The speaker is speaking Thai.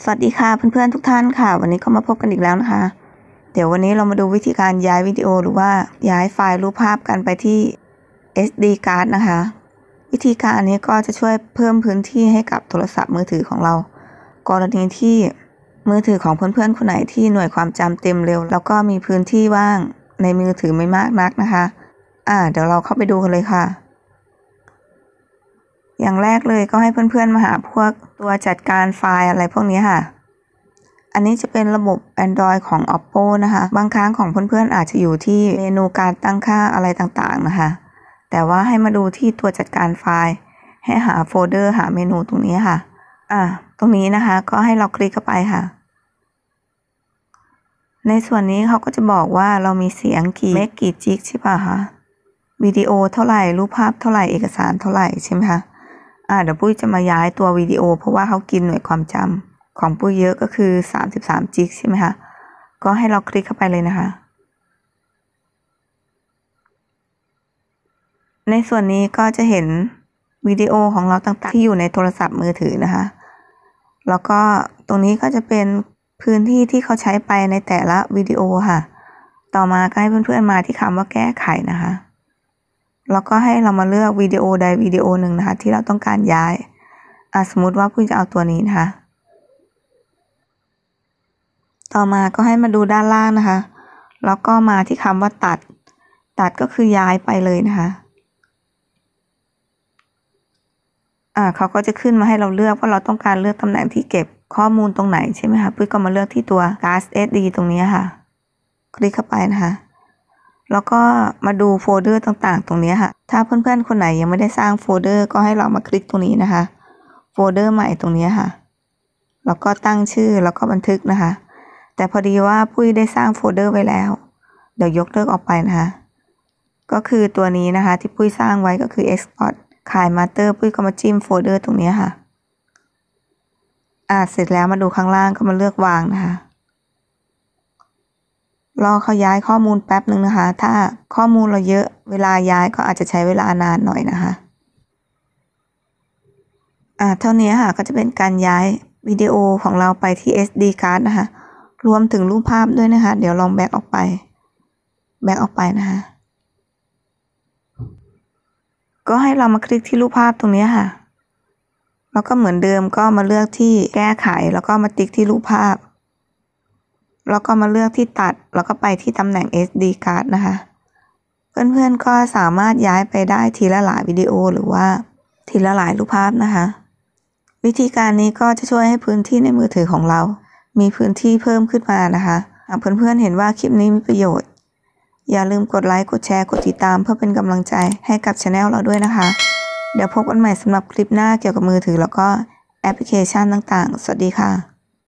สวัสดีค่ะเพื่อนๆทุกท่านค่ะวันนี้ก็มาพบกันอีกแล้วนะคะ เดี๋ยววันนี้เรามาดูวิธีการย้ายวิดีโอหรือว่าย้ายไฟล์รูปภาพกันไปที่ SD card นะคะ วิธีการนี้ก็จะช่วยเพิ่มพื้นที่ให้กับโทรศัพท์มือถือของเรากรณีที่มือถือของเพื่อนๆ คนไหนที่หน่วยความจำเต็มเร็ว แล้วก็มีพื้นที่ว่างในมือถือไม่มากนักนะคะอ่าเดี๋ยวเราเข้าไปดูกันเลยค่ะอย่างแรกเลยก็ให้เพื่อนๆมาหาพวกตัวจัดการไฟล์อะไรพวกนี้ค่ะ อันนี้จะเป็นระบบ Android ของ Oppo นะคะ บางครั้งของ เพื่อนๆอาจจะอยู่ที่เมนูการตั้งค่าอะไรต่าง ๆ นะคะ แต่ว่าให้มาดูที่ตัวจัดการไฟล์ ให้หาโฟลเดอร์หาเมนูตรงนี้ค่ะ อ่าตรงนี้นะคะ ก็ให้เราคลิกเข้าไปค่ะ ในส่วนนี้เขาก็จะบอกว่าเรามีเสียงกี่เมกกี่จิกใช่ป่ะคะ วิดีโอเท่าไหร่ รูป ภาพเท่าไหร่เอกสารเท่าไหร่ใช่ไหมคะ่าเดี๋ยวปุ้ยจะมาย้ายตัววิดีโอเพราะว่าเขากินหน่วยความจำของปุ้ยเยอะก็คือ 33จิกใช่ไหมคะ ก็ให้เราคลิกเข้าไปเลยนะคะ ในส่วนนี้ก็จะเห็นวิดีโอของเราต่างๆที่อยู่ในโทรศัพท์มือถือนะคะ แล้วก็ตรงนี้ก็จะเป็นพื้นที่ที่เขาใช้ไปในแต่ละวิดีโอค่ะ ต่อมาก็ให้เพื่อนๆมาที่คำว่าแก้ไขนะคะแล้วก็ให้เรามาเลือกวิดีโอใดวิดีโอหนึ่งนะคะ ที่เราต้องการย้าย สมมติว่าคพณจะเอาตัวนี้นะคะต่อมาก็ให้มาดูด้านล่างนะคะ แล้วก็มาที่คำว่าตัด ตัดก็คือย้ายไปเลยนะคะ อ่าเขาก็จะขึ้นมาให้เราเลือกว่าเราต้องการเลือกตำแหน่งที่เก็บข้อมูลตรงไหนใช่ไหมคะปุ้ยก็มาเลือกที่ตัว gas sd ตรงนี้ค่ะ คลิกเข้าไปนะคะแล้วก็มาดูโฟลเดอร์ต่างๆตรงนี้ค่ะ ถ้าเพื่อน ๆ คนไหน ยังไม่ได้สร้างโฟลเดอร์ก็ให้เรามาคลิกตรงนี้นะคะ โฟลเดอร์ใหม่ตรงนี้ค่ะ แล้วก็ตั้งชื่อแล้วก็บันทึกนะคะ แต่พอดีว่าปุ้ยได้สร้างโฟลเดอร์ไว้แล้ว เดี๋ยวยกเลิกออกไปนะคะ ก็คือตัวนี้นะคะที่ปุ้ยสร้างไว้ก็คือ Export ขายมาเตอร์ปุ้ยก็มาจิ้มโฟลเดอร์ตรงนี้ค่ะ อ่าเสร็จแล้วมาดูข้างล่างก็มาเลือกวางนะคะรอเขาย้ายข้อมูลแป๊บหนึ่งนะคะ ถ้าข้อมูลเราเยอะ เวลาย้ายก็อาจจะใช้เวลานานหน่อยนะคะ อ่าเท่านี้ค่ะ ก็จะเป็นการย้ายวิดีโอของเราไปที่ SD card นะคะ รวมถึงรูปภาพด้วยนะคะ เดี๋ยวลองแบกออกไป แบกออกไปนะคะ ก็ให้เรามาคลิกที่รูปภาพตรงนี้ค่ะ แล้วก็เหมือนเดิมก็มาเลือกที่แก้ไข แล้วก็มาติ๊กที่รูปภาพแล้วก็มาเลือกที่ตัด แล้วก็ไปที่ตำแหน่ง SD card นะคะเพื่อนๆก็สามารถย้ายไปได้ทีละหลายวิดีโอหรือว่า ทีละหลายรูปภาพนะคะ วิธีการนี้ก็จะช่วยให้พื้นที่ในมือถือของเรา มีพื้นที่เพิ่มขึ้นมานะคะหากเพื่อนๆเห็นว่าคลิปนี้มีประโยชน์ อย่าลืมกดไลค์ กดแชร์กดติดตาม เพื่อเป็นกำลังใจให้กับช anel เราด้วยนะคะ เดี๋ยวพบกันใหม่สำหรับคลิปหน้าเกี่ยวกับมือถือ แล้วก็แอปพลิเคชันต่างๆ สวัสดีค่ะ